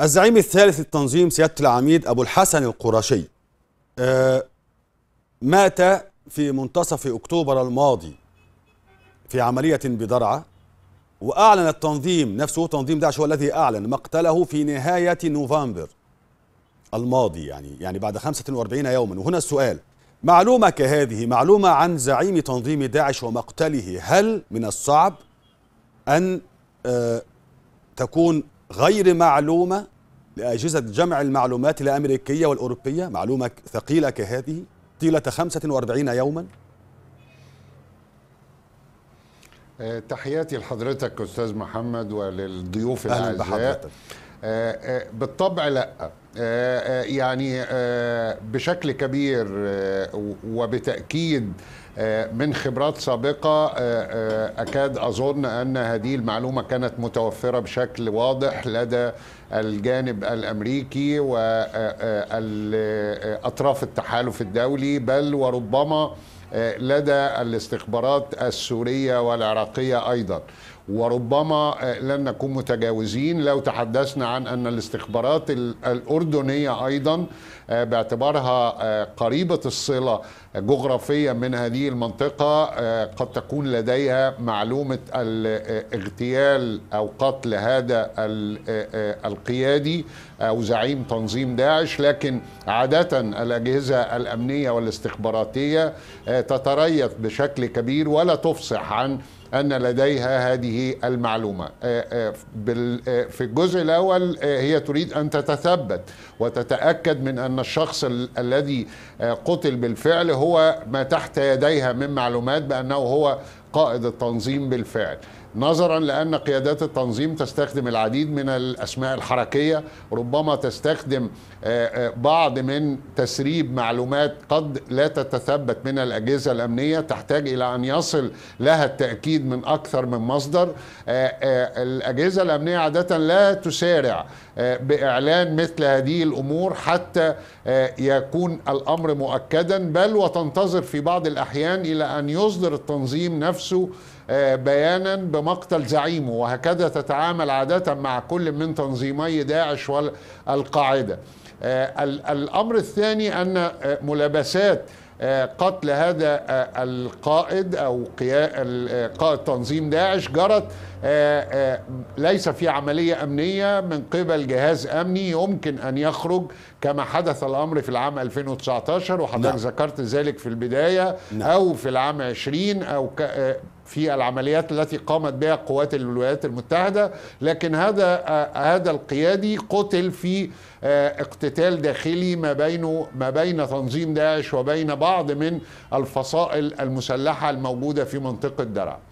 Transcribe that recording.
الزعيم الثالث للتنظيم سيادة العميد أبو الحسن القرشي آه، مات في منتصف أكتوبر الماضي في عملية بدرعة وأعلن التنظيم نفسه تنظيم داعش هو الذي أعلن مقتله في نهاية نوفمبر الماضي يعني يعني بعد 45 يوما وهنا السؤال معلومة كهذه معلومة عن زعيم تنظيم داعش ومقتله هل من الصعب أن آه، تكون غير معلومة لأجهزة جمع المعلومات الأمريكية والأوروبية معلومة ثقيلة كهذه طيلة 45 يوما آه، تحياتي لحضرتك أستاذ محمد وللضيوف الأعزاء آه، آه، بالطبع لا آه، يعني بشكل كبير وبتأكيد من خبرات سابقة أكاد أظن أن هذه المعلومة كانت متوفرة بشكل واضح لدى الجانب الأمريكي وأطراف التحالف الدولي بل وربما لدى الاستخبارات السورية والعراقية أيضا وربما آه، لن نكون متجاوزين لو تحدثنا عن أن الاستخبارات الأردنية أيضا آه، باعتبارها آه، قريبة الصلة جغرافيا من هذه المنطقة قد تكون لديها معلومة الاغتيال أو قتل هذا القيادي أو زعيم تنظيم داعش لكن عادة الأجهزة الأمنية والاستخباراتية تتريث بشكل كبير ولا تفصح عن أن لديها هذه المعلومة آه، آه، آه، في الجزء الأول هي تريد أن تتثبت وتتأكد من أن الشخص الذي قتل بالفعل هو ما تحت يديها من معلومات بأنه هو قائد التنظيم بالفعل نظرا لأن قيادات التنظيم تستخدم العديد من الأسماء الحركية ربما تستخدم آه، آه، بعض من تسريب معلومات قد لا تتثبت من الأجهزة الأمنية تحتاج إلى أن يصل لها التأكيد من أكثر من مصدر آه، الأجهزة الأمنية عادة لا تسارع بإعلان مثل هذه الأمور حتى يكون الأمر مؤكدا بل وتنتظر في بعض الأحيان إلى أن يصدر التنظيم نفسه نفسه آه، بيانا بمقتل زعيمه وهكذا تتعامل عادة مع كل من تنظيمي داعش والقاعدة آه، الأمر الثاني أن آه، ملابسات قتل هذا القائد او قائد تنظيم داعش جرت آه، آه، ليس في عمليه امنيه من قبل جهاز امني يمكن ان يخرج كما حدث الامر في العام 2019 وحضرتك نعم. ذكرت ذلك في البدايه نعم. او في العام 20 او آه، في العمليات التي قامت بها قوات الولايات المتحدة لكن هذا هذا القيادي قتل في آه، اقتتال داخلي ما بينه ما بين تنظيم داعش وبين بعض من الفصائل المسلحة الموجودة في منطقة درعا